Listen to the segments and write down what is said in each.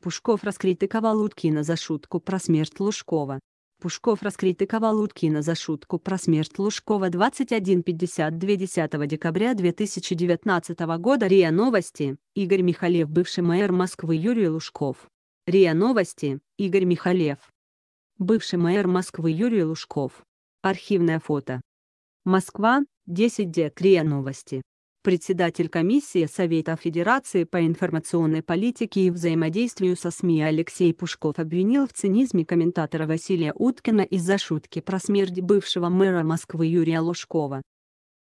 Пушков раскритиковал Уткина за шутку про смерть Лужкова. Пушков раскритиковал Уткина за шутку про смерть Лужкова 21.52 10 декабря 2019 года РИА Новости, Игорь Михалев бывший мэр Москвы Юрий Лужков. РИА Новости, Игорь Михалев. Бывший мэр Москвы Юрий Лужков. Архивное фото. Москва, 10 дек РИА Новости председатель комиссии Совета Федерации по информационной политике и взаимодействию со СМИ Алексей Пушков обвинил в цинизме комментатора Василия Уткина из-за шутки про смерть бывшего мэра Москвы Юрия Лужкова.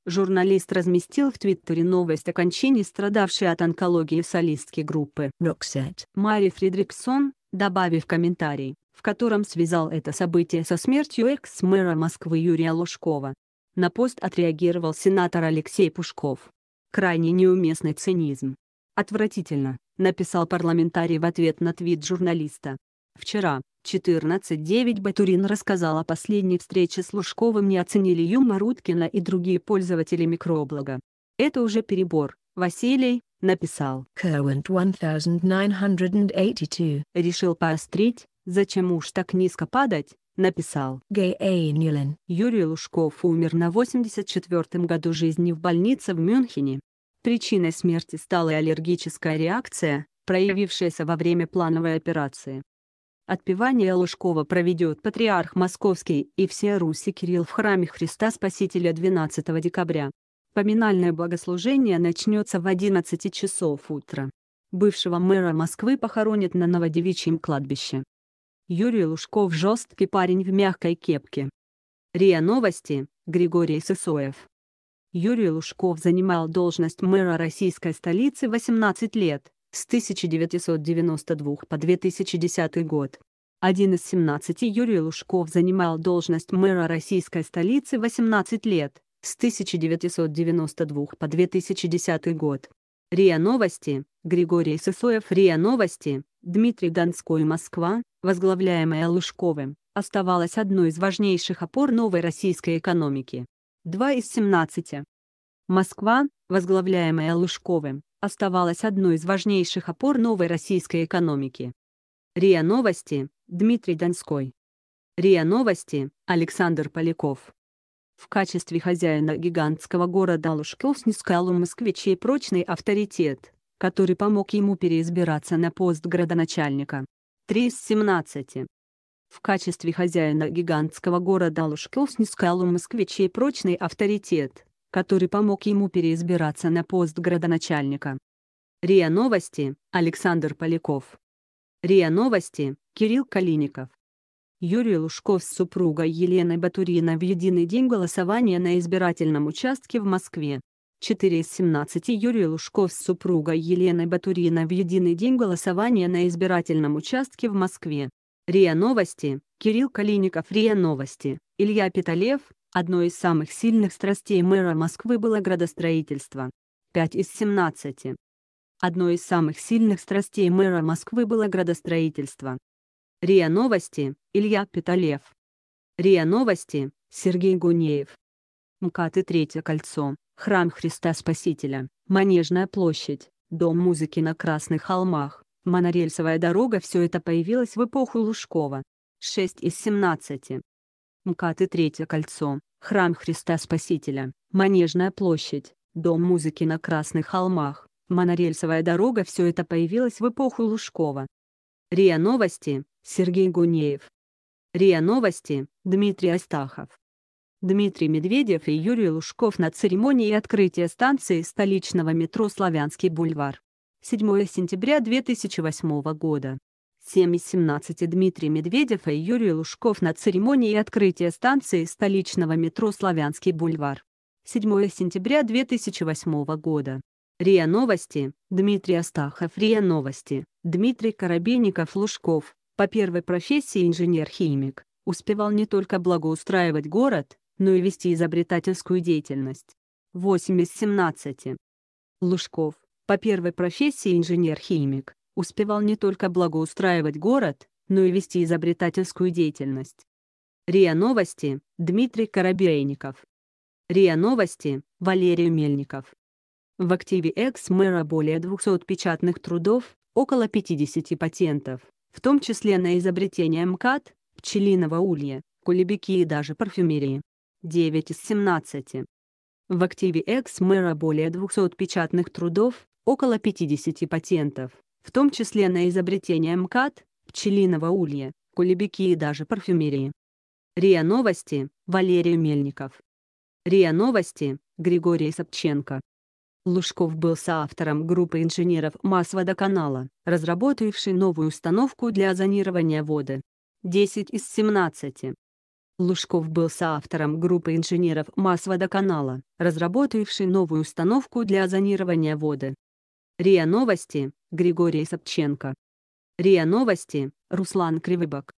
Журналист разместил в Твиттере новость о кончине страдавшей от онкологии солистки группы Roxette Мари Фридриксон, добавив комментарий, в котором связал это событие со смертью экс-мэра Москвы Юрия Лужкова. На пост отреагировал сенатор Алексей Пушков. Крайне неуместный цинизм. Отвратительно, написал парламентарий в ответ на твит журналиста. Вчера, 14.09 Батурин рассказал о последней встрече с Лужковым не оценили юмор Уткина и другие пользователи микроблога. Это уже перебор, Василий, написал. Current 1982. Решил поострить, зачем уж так низко падать, написал. А. Юрий Лужков умер на 84-м году жизни в больнице в Мюнхене. Причиной смерти стала аллергическая реакция, проявившаяся во время плановой операции. Отпевание Лужкова проведет патриарх Московский и все Руси Кирилл в храме Христа Спасителя 12 декабря. Поминальное богослужение начнется в 11 часов утра. Бывшего мэра Москвы похоронят на Новодевичьем кладбище. Юрий Лужков – жесткий парень в мягкой кепке. РИА Новости, Григорий Сысоев. Юрий Лужков занимал должность мэра российской столицы 18 лет, с 1992 по 2010 год. Один из 17 Юрий Лужков занимал должность мэра российской столицы 18 лет, с 1992 по 2010 год. РИА Новости, Григорий Сысоев РИА Новости, Дмитрий Донской Москва, возглавляемая Лужковым, оставалась одной из важнейших опор новой российской экономики. 2 из 17. Москва, возглавляемая Лужковым, оставалась одной из важнейших опор новой российской экономики. РИА Новости, Дмитрий Донской. РИА Новости, Александр Поляков. В качестве хозяина гигантского города Лужков снискал у москвичей прочный авторитет, который помог ему переизбираться на пост градоначальника. 3 из 17. В качестве хозяина гигантского города Лужков снискал у москвичей прочный авторитет, который помог ему переизбираться на пост градоначальника. РИА Новости, Александр Поляков. РИА Новости, Кирилл Калиников. Юрий Лужков с супругой Еленой Батуриной в единый день голосования на избирательном участке в Москве. 4 из 17 Юрий Лужков с супругой Еленой Батуриной в единый день голосования на избирательном участке в Москве. РИА Новости, Кирилл Калиников РИА Новости, Илья Питалев, одной из самых сильных страстей мэра Москвы было градостроительство. 5 из 17. Одной из самых сильных страстей мэра Москвы было градостроительство. РИА Новости, Илья Питалев. РИА Новости, Сергей Гунеев. МКАД и Третье кольцо, Храм Христа Спасителя, Манежная площадь, Дом музыки на Красных холмах. Монорельсовая дорога все это появилось в эпоху Лужкова. 6 из 17. МКАД и Третье кольцо, Храм Христа Спасителя, Манежная площадь, Дом музыки на Красных холмах, монорельсовая дорога все это появилось в эпоху Лужкова. РИА Новости, Сергей Гунеев. РИА Новости, Дмитрий Астахов. Дмитрий Медведев и Юрий Лужков на церемонии открытия станции столичного метро «Славянский бульвар». 7 сентября 2008 года. 7 из 17 Дмитрий Медведев и Юрий Лужков на церемонии открытия станции столичного метро «Славянский бульвар». 7 сентября 2008 года. РИА Новости, Дмитрий Астахов, РИА Новости, Дмитрий Коробейников Лужков, по первой профессии инженер-химик, успевал не только благоустраивать город, но и вести изобретательскую деятельность. 8 из 17. Лужков. По первой профессии инженер-химик успевал не только благоустраивать город, но и вести изобретательскую деятельность. РИА Новости, Дмитрий Коробейников. РИА Новости, Валерий Мельников. В активе экс-мэра более 200 печатных трудов, около 50 патентов, в том числе на изобретение МКАД, пчелиного улья, кулебяки и даже парфюмерии. 9 из 17. В активе экс-мэра более 200 печатных трудов, около 50 патентов, в том числе на изобретение МКАД, пчелиного улья, кулебяки и даже парфюмерии. РИА Новости, Валерий Мельников. РИА Новости, Григорий Собченко. Лужков был соавтором группы инженеров Масводоканала, разработавшей новую установку для озонирования воды. 10 из 17. Лужков был соавтором группы инженеров Масводоканала, разработавшей новую установку для озонирования воды. РИА Новости, Григорий Собченко. РИА Новости, Руслан Кривыбок.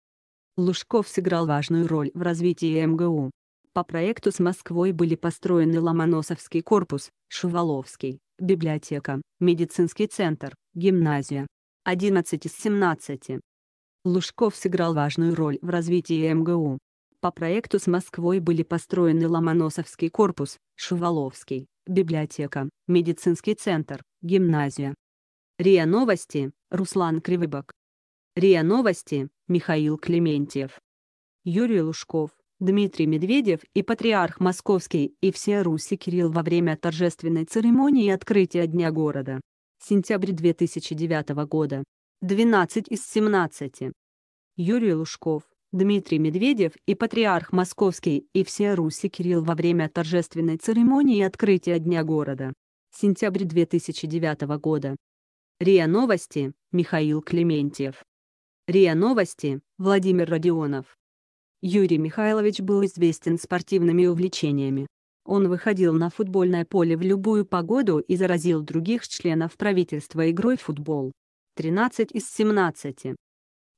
Лужков сыграл важную роль в развитии МГУ. По проекту с Москвой были построены Ломоносовский корпус, Шуваловский, библиотека, медицинский центр, гимназия. 11 из 17. Лужков сыграл важную роль в развитии МГУ. По проекту с Москвой были построены Ломоносовский корпус, Шуваловский, библиотека, медицинский центр, Гимназия. РИА Новости, Руслан Кривыбок. РИА Новости, Михаил Клементьев. Юрий Лужков, Дмитрий Медведев и патриарх Московский и все Руси Кирилл во время торжественной церемонии открытия Дня города. Сентябрь 2009 года. 12 из 17. Юрий Лужков, Дмитрий Медведев и патриарх Московский и все Руси Кирилл во время торжественной церемонии открытия Дня города сентябрь 2009 года. РИА Новости, Михаил Клементьев. РИА Новости, Владимир Родионов. Юрий Михайлович был известен спортивными увлечениями. Он выходил на футбольное поле в любую погоду и заразил других членов правительства игрой в футбол. 13 из 17.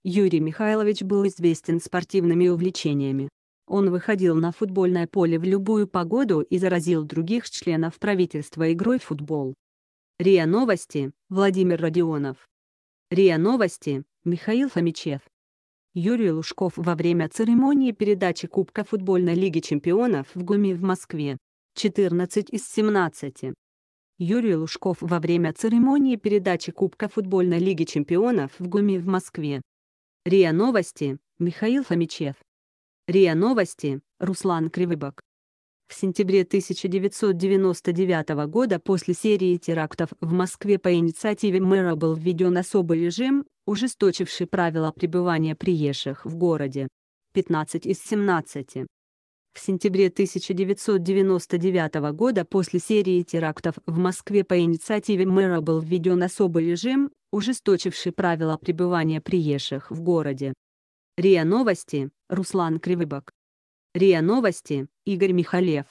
Юрий Михайлович был известен спортивными увлечениями. Он выходил на футбольное поле в любую погоду и заразил других членов правительства игрой в футбол. РИА Новости, Владимир Родионов. РИА Новости, Михаил Фомичев. Юрий Лужков во время церемонии передачи Кубка футбольной лиги чемпионов в ГУМе в Москве. 14 из 17. Юрий Лужков во время церемонии передачи Кубка футбольной лиги чемпионов в ГУМе в Москве. РИА Новости, Михаил Фомичев. РИА Новости, Руслан Кривыбок. В сентябре 1999 года после серии терактов в Москве по инициативе мэра был введен особый режим, ужесточивший правила пребывания приезжих в городе. 15 из 17. В сентябре 1999 года после серии терактов в Москве по инициативе мэра был введен особый режим, ужесточивший правила пребывания приезжих в городе. РИА Новости, Руслан Кривыбок. РИА Новости, Игорь Михалев.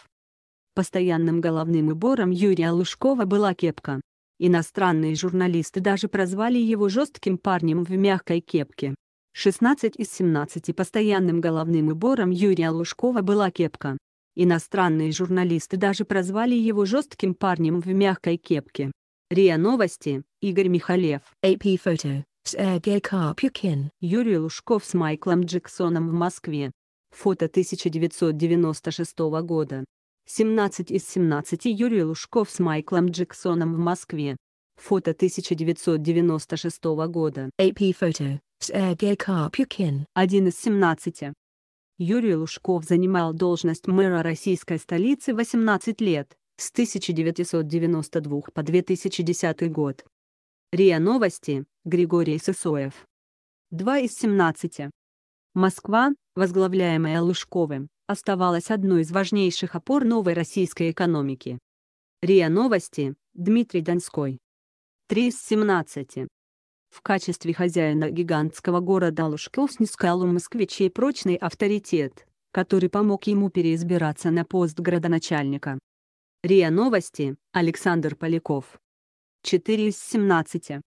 Постоянным головным убором Юрия Лужкова была кепка. Иностранные журналисты даже прозвали его жестким парнем в мягкой кепке. 16 из 17 постоянным головным убором Юрия Лужкова была кепка. Иностранные журналисты даже прозвали его жестким парнем в мягкой кепке. РИА Новости, Игорь Михалев. AP Photo. Сергей э, Капюкин. Юрий Лужков с Майклом Джексоном в Москве. Фото 1996 года. 17 из 17 Юрий Лужков с Майклом Джексоном в Москве. Фото 1996 года. AP Photo. Сергей э, Карпюкин. Один из 17. Юрий Лужков занимал должность мэра российской столицы 18 лет, с 1992 по 2010 год. РИА Новости, Григорий Сысоев. 2 из 17. Москва, возглавляемая Лужковым, оставалась одной из важнейших опор новой российской экономики. РИА Новости, Дмитрий Донской. 3 из 17. В качестве хозяина гигантского города Лужков снискал у москвичей прочный авторитет, который помог ему переизбираться на пост градоначальника. РИА Новости, Александр Поляков. 4 из 17.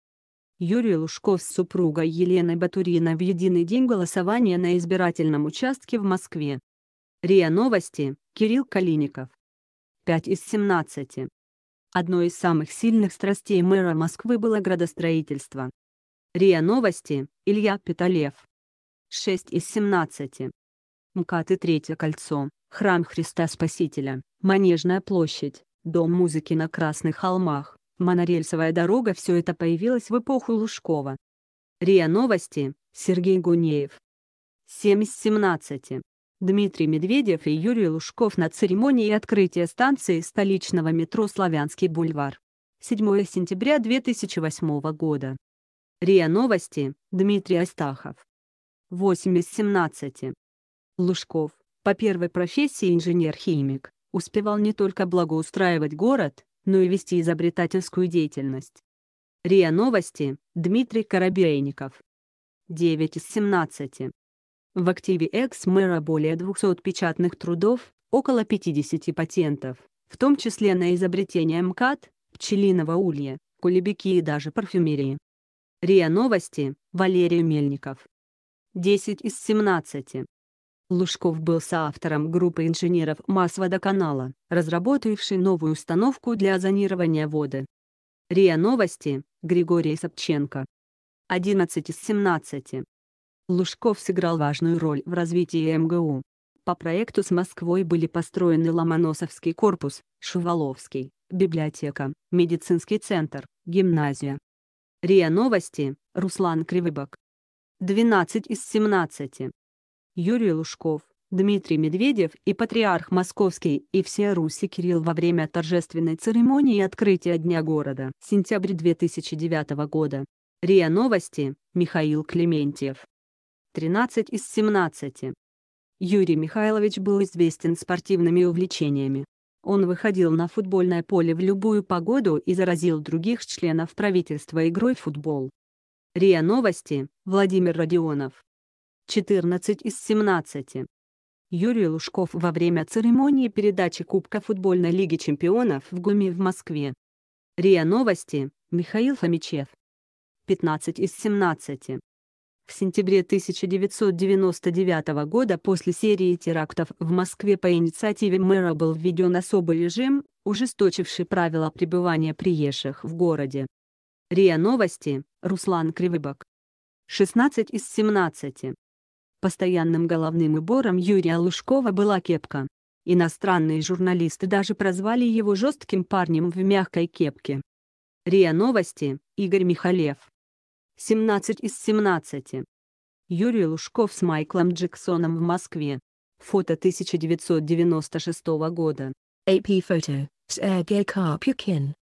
Юрий Лужков с супругой Еленой Батуриной в единый день голосования на избирательном участке в Москве. РИА Новости, Кирилл Калиников. 5 из 17. Одной из самых сильных страстей мэра Москвы было градостроительство. РИА Новости, Илья Петалев. 6 из 17. МКАД и Третье кольцо, Храм Христа Спасителя, Манежная площадь, Дом музыки на Красных холмах. Монорельсовая дорога все это появилось в эпоху Лужкова. РИА Новости, Сергей Гунеев. 7 из 17. Дмитрий Медведев и Юрий Лужков на церемонии открытия станции столичного метро «Славянский бульвар». 7 сентября 2008 года. РИА Новости, Дмитрий Астахов. 8 из 17. Лужков, по первой профессии инженер-химик, успевал не только благоустраивать город, но и вести изобретательскую деятельность. РИА Новости, Дмитрий Коробейников. 9 из 17. В активе экс-мэра более 200 печатных трудов, около 50 патентов, в том числе на изобретение МКАД, пчелиного улья, кулебяки и даже парфюмерии. РИА Новости, Валерий Мельников. 10 из 17. Лужков был соавтором группы инженеров Масводоканала, разработавшей новую установку для озонирования воды. РИА Новости, Григорий Собченко. 11 из 17. Лужков сыграл важную роль в развитии МГУ. По проекту с Москвой были построены Ломоносовский корпус, Шуваловский, библиотека, медицинский центр, гимназия. РИА Новости, Руслан Кривыбок. 12 из 17. Юрий Лужков, Дмитрий Медведев и патриарх Московский и все Руси Кирилл во время торжественной церемонии открытия Дня города. Сентябрь 2009 года. РИА Новости, Михаил Клементьев. 13 из 17. Юрий Михайлович был известен спортивными увлечениями. Он выходил на футбольное поле в любую погоду и заразил других членов правительства игрой в футбол. РИА Новости, Владимир Родионов. 14 из 17. Юрий Лужков во время церемонии передачи Кубка футбольной лиги чемпионов в ГУМе в Москве. РИА Новости, Михаил Фомичев. 15 из 17. В сентябре 1999 года после серии терактов в Москве по инициативе мэра был введен особый режим, ужесточивший правила пребывания приезжих в городе. РИА Новости, Руслан Кривыбок. 16 из 17. Постоянным головным убором Юрия Лужкова была кепка. Иностранные журналисты даже прозвали его жестким парнем в мягкой кепке. РИА Новости, Игорь Михалев. 17 из 17. Юрий Лужков с Майклом Джексоном в Москве. Фото 1996 года. AP Photo, Сергей Карпюкин